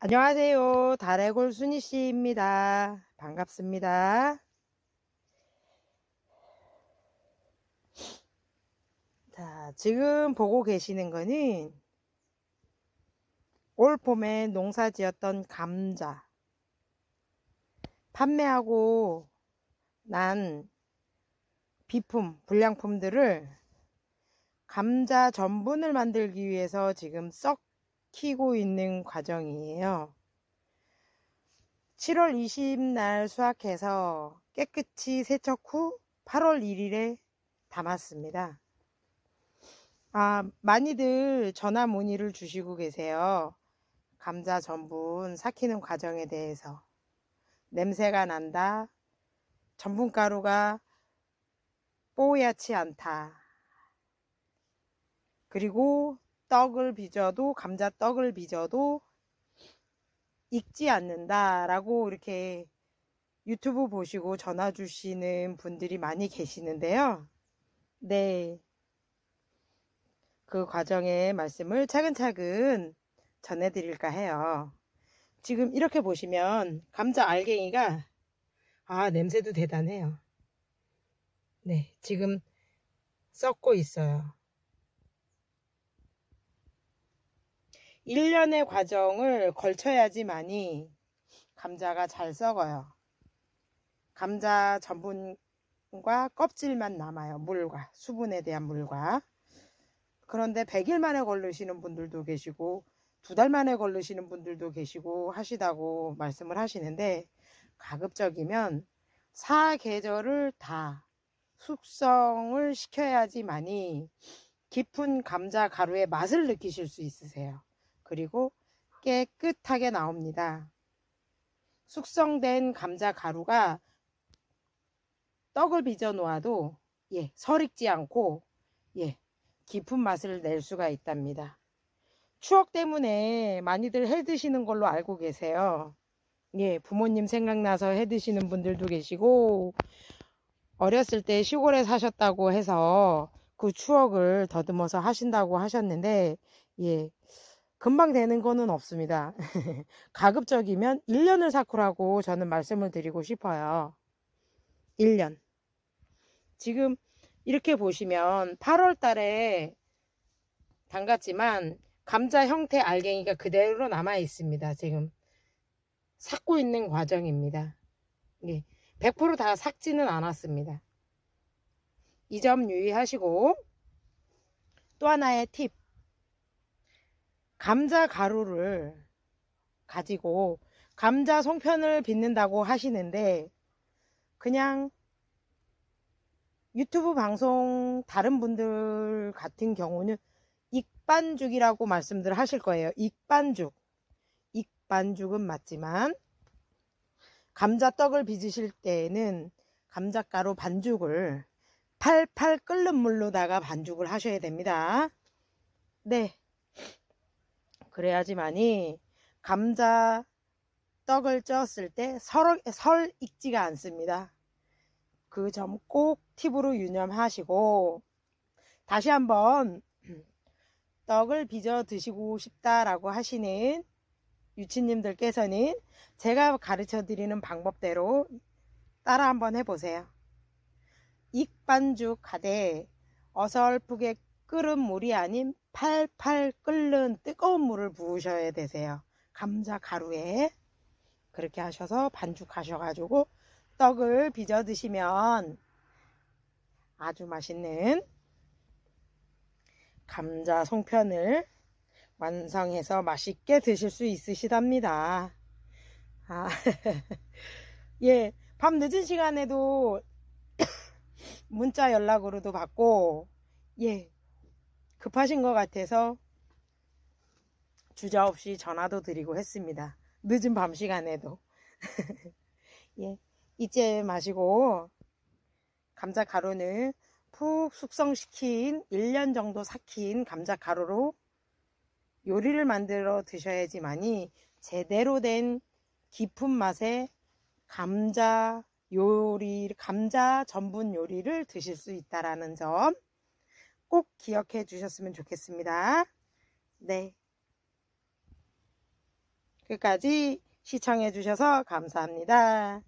안녕하세요. 다래골 순이씨입니다. 반갑습니다. 자, 지금 보고 계시는 거는 올 봄에 농사 지었던 감자 판매하고 난 비품, 불량품들을 감자 전분을 만들기 위해서 지금 썩 키고 있는 과정이에요. 7월 20일 날 수확해서 깨끗이 세척 후 8월 1일에 담았습니다. 아, 많이들 전화 문의를 주시고 계세요. 감자 전분 삭히는 과정에 대해서. 냄새가 난다. 전분가루가 뽀얗지 않다. 그리고 떡을 빚어도 감자떡을 빚어도 익지 않는다라고 이렇게 유튜브 보시고 전화 주시는 분들이 많이 계시는데요. 네. 그 과정의 말씀을 차근차근 전해드릴까 해요. 지금 이렇게 보시면 감자 알갱이가 아 냄새도 대단해요. 네 지금 썩고 있어요. 1년의 과정을 걸쳐야지만이 감자가 잘 썩어요. 감자 전분과 껍질만 남아요. 물과 수분에 대한 물과 그런데 100일 만에 걸르시는 분들도 계시고 두 달 만에 걸르시는 분들도 계시고 하시다고 말씀을 하시는데 가급적이면 사계절을 다 숙성을 시켜야지만이 깊은 감자 가루의 맛을 느끼실 수 있으세요. 그리고 깨끗하게 나옵니다. 숙성된 감자 가루가 떡을 빚어 놓아도 예, 설익지 않고 예, 깊은 맛을 낼 수가 있답니다. 추억 때문에 많이들 해 드시는 걸로 알고 계세요. 예, 부모님 생각나서 해 드시는 분들도 계시고 어렸을 때 시골에 사셨다고 해서 그 추억을 더듬어서 하신다고 하셨는데 예. 금방 되는 거는 없습니다. 가급적이면 1년을 사쿠라고 저는 말씀을 드리고 싶어요. 1년. 지금 이렇게 보시면 8월 달에 담갔지만 감자 형태 알갱이가 그대로 남아 있습니다. 지금 삭고 있는 과정입니다. 100%다 예, 삭지는 않았습니다. 이 점 유의하시고 또 하나의 팁. 감자 가루를 가지고 감자 송편을 빚는다고 하시는데 그냥 유튜브 방송 다른 분들 같은 경우는 익반죽이라고 말씀들 하실 거예요. 익반죽. 익반죽은 맞지만 감자떡을 빚으실 때에는 감자가루 반죽을 팔팔 끓는 물로다가 반죽을 하셔야 됩니다. 네. 그래야지만이 감자 떡을 쪘을 때 설, 설 익지가 않습니다. 그 점 꼭 팁으로 유념하시고 다시 한번 떡을 빚어 드시고 싶다라고 하시는 유치님들께서는 제가 가르쳐 드리는 방법대로 따라 한번 해보세요. 익반죽 가되 어설프게 끓은 물이 아닌 팔팔 끓는 뜨거운 물을 부으셔야 되세요. 감자 가루에 그렇게 하셔서 반죽하셔가지고 떡을 빚어 드시면 아주 맛있는 감자 송편을 완성해서 맛있게 드실 수 있으시답니다. 아, 예, 밤 늦은 시간에도 문자 연락으로도 받고, 예, 급하신 것 같아서 주저 없이 전화도 드리고 했습니다. 늦은 밤 시간에도. 예, 이제 마시고 감자 가루는 푹 숙성시킨 1년 정도 삭힌 감자 가루로 요리를 만들어 드셔야지만이 제대로 된 깊은 맛의 감자 요리, 감자 전분 요리를 드실 수 있다라는 점꼭 기억해 주셨으면 좋겠습니다. 네. 끝까지 시청해 주셔서 감사합니다.